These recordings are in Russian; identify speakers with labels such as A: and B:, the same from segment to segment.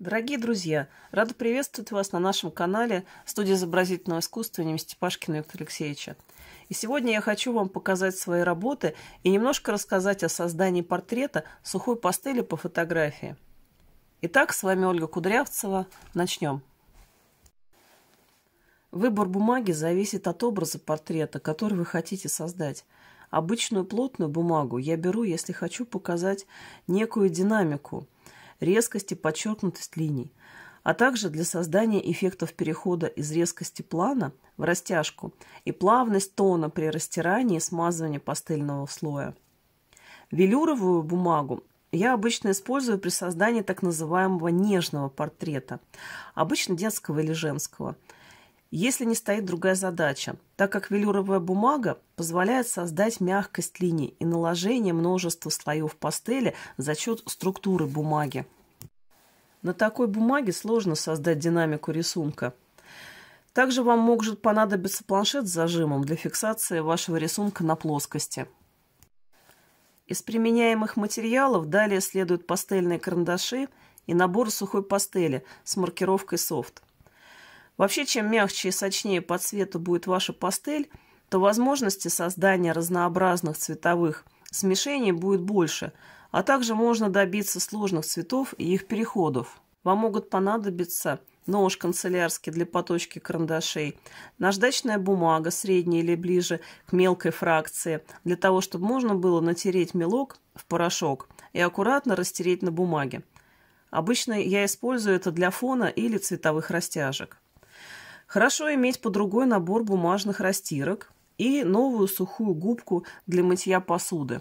A: Дорогие друзья, рада приветствовать вас на нашем канале студии изобразительного искусства имени Степашкина Виктора Алексеевича. И сегодня я хочу вам показать свои работы и немножко рассказать о создании портрета сухой пастели по фотографии. Итак, с вами Ольга Кудрявцева. Начнем. Выбор бумаги зависит от образа портрета, который вы хотите создать. Обычную плотную бумагу я беру, если хочу показать некую динамику – резкость и подчеркнутость линий, а также для создания эффектов перехода из резкости плана в растяжку и плавность тона при растирании и смазывании пастельного слоя. Велюровую бумагу я обычно использую при создании так называемого нежного портрета, обычно детского или женского – если не стоит другая задача, так как велюровая бумага позволяет создать мягкость линий и наложение множества слоев пастели за счет структуры бумаги. На такой бумаге сложно создать динамику рисунка. Также вам может понадобиться планшет с зажимом для фиксации вашего рисунка на плоскости. Из применяемых материалов далее следуют пастельные карандаши и набор сухой пастели с маркировкой «Софт». Вообще, чем мягче и сочнее по цвету будет ваша пастель, то возможности создания разнообразных цветовых смешений будет больше, а также можно добиться сложных цветов и их переходов. Вам могут понадобиться нож канцелярский для поточки карандашей, наждачная бумага средняя или ближе к мелкой фракции, для того, чтобы можно было натереть мелок в порошок и аккуратно растереть на бумаге. Обычно я использую это для фона или цветовых растяжек. Хорошо иметь под рукой набор бумажных растирок и новую сухую губку для мытья посуды.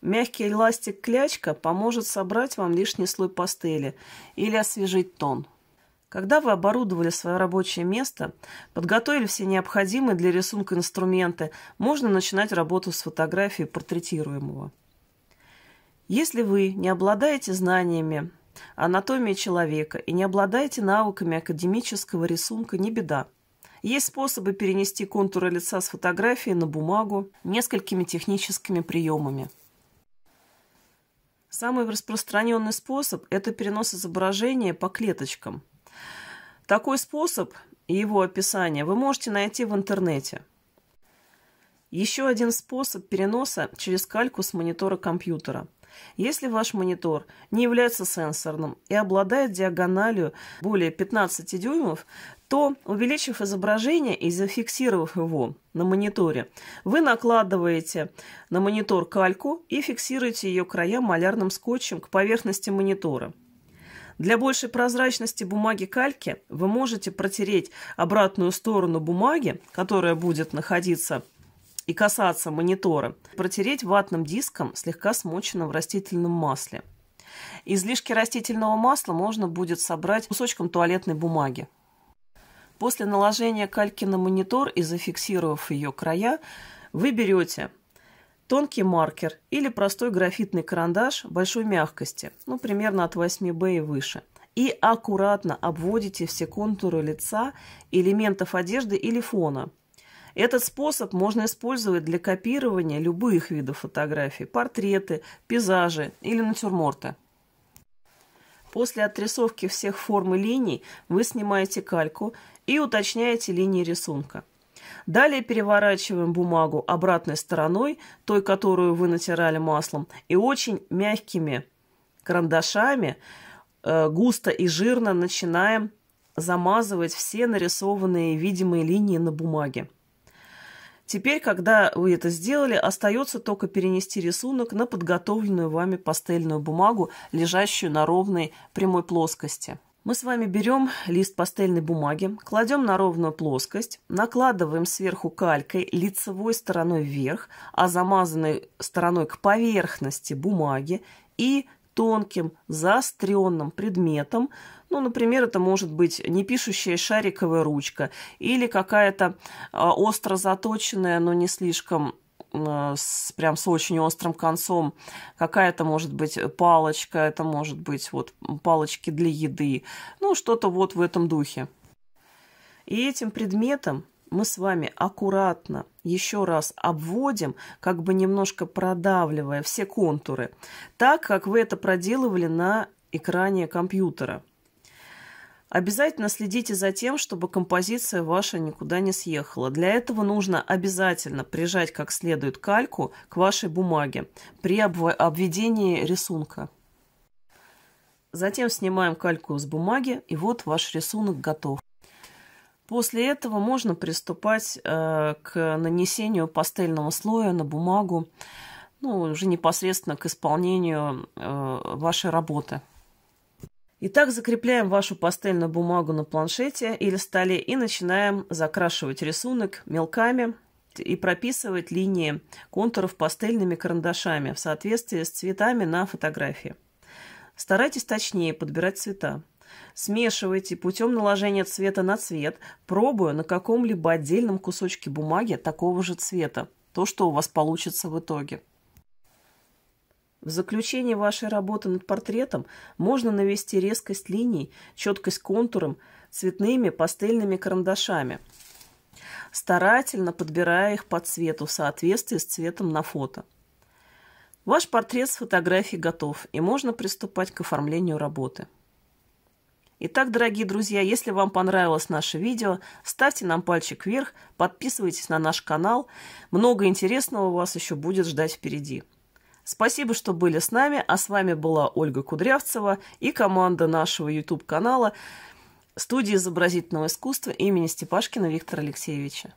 A: Мягкий эластик-клячка поможет собрать вам лишний слой пастели или освежить тон. Когда вы оборудовали свое рабочее место, подготовили все необходимые для рисунка инструменты, можно начинать работу с фотографии портретируемого. Если вы не обладаете знаниями анатомия человека и не обладаете навыками академического рисунка, не беда. Есть способы перенести контуры лица с фотографии на бумагу несколькими техническими приемами. Самый распространенный способ – это перенос изображения по клеточкам. Такой способ и его описание вы можете найти в интернете. Еще один способ переноса через кальку с монитора компьютера – если ваш монитор не является сенсорным и обладает диагональю более 15 дюймов, то, увеличив изображение и зафиксировав его на мониторе, вы накладываете на монитор кальку и фиксируете ее края малярным скотчем к поверхности монитора. Для большей прозрачности бумаги кальки вы можете протереть обратную сторону бумаги, которая будет находиться и касаться монитора, протереть ватным диском, слегка смоченным в растительном масле. Излишки растительного масла можно будет собрать кусочком туалетной бумаги. После наложения кальки на монитор и зафиксировав ее края, вы берете тонкий маркер или простой графитный карандаш большой мягкости, ну, примерно от 8B и выше, и аккуратно обводите все контуры лица, элементов одежды или фона – этот способ можно использовать для копирования любых видов фотографий – портреты, пейзажи или натюрморты. После отрисовки всех форм и линий вы снимаете кальку и уточняете линии рисунка. Далее переворачиваем бумагу обратной стороной, той, которую вы натирали маслом, и очень мягкими карандашами э, густо и жирно начинаем замазывать все нарисованные видимые линии на бумаге. Теперь, когда вы это сделали, остается только перенести рисунок на подготовленную вами пастельную бумагу, лежащую на ровной прямой плоскости. Мы с вами берем лист пастельной бумаги, кладем на ровную плоскость, накладываем сверху калькой лицевой стороной вверх, а замазанной стороной к поверхности бумаги и тонким, заостренным предметом. Ну, например, это может быть не пишущая шариковая ручка или какая-то а, остро заточенная, но не слишком а, с, прям с очень острым концом. Какая-то может быть палочка, это может быть вот палочки для еды. Ну, что-то вот в этом духе. И этим предметом мы с вами аккуратно еще раз обводим, как бы немножко продавливая все контуры, так как вы это проделывали на экране компьютера. Обязательно следите за тем, чтобы композиция ваша никуда не съехала. Для этого нужно обязательно прижать как следует кальку к вашей бумаге при обведении рисунка. Затем снимаем кальку с бумаги, и вот ваш рисунок готов. После этого можно приступать э, к нанесению пастельного слоя на бумагу, ну, уже непосредственно к исполнению э, вашей работы. Итак, закрепляем вашу пастельную бумагу на планшете или столе и начинаем закрашивать рисунок мелками и прописывать линии контуров пастельными карандашами в соответствии с цветами на фотографии. Старайтесь точнее подбирать цвета. Смешивайте путем наложения цвета на цвет, пробуя на каком-либо отдельном кусочке бумаги такого же цвета, то, что у вас получится в итоге. В заключении вашей работы над портретом можно навести резкость линий, четкость контуром, цветными пастельными карандашами, старательно подбирая их по цвету в соответствии с цветом на фото. Ваш портрет с фотографией готов, и можно приступать к оформлению работы. Итак, дорогие друзья, если вам понравилось наше видео, ставьте нам пальчик вверх, подписывайтесь на наш канал. Много интересного вас еще будет ждать впереди. Спасибо, что были с нами, а с вами была Ольга Кудрявцева и команда нашего YouTube-канала студии изобразительного искусства имени Степашкина Виктора Алексеевича.